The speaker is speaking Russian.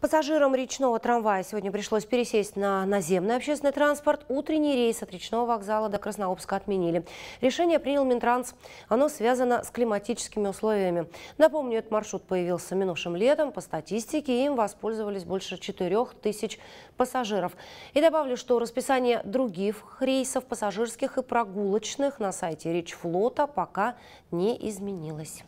Пассажирам речного трамвая сегодня пришлось пересесть на наземный общественный транспорт. Утренний рейс от речного вокзала до Краснообска отменили. Решение принял Минтранс. Оно связано с климатическими условиями. Напомню, этот маршрут появился минувшим летом. По статистике им воспользовались больше 4 тысяч пассажиров. И добавлю, что расписание других рейсов, пассажирских и прогулочных, на сайте Речфлота пока не изменилось.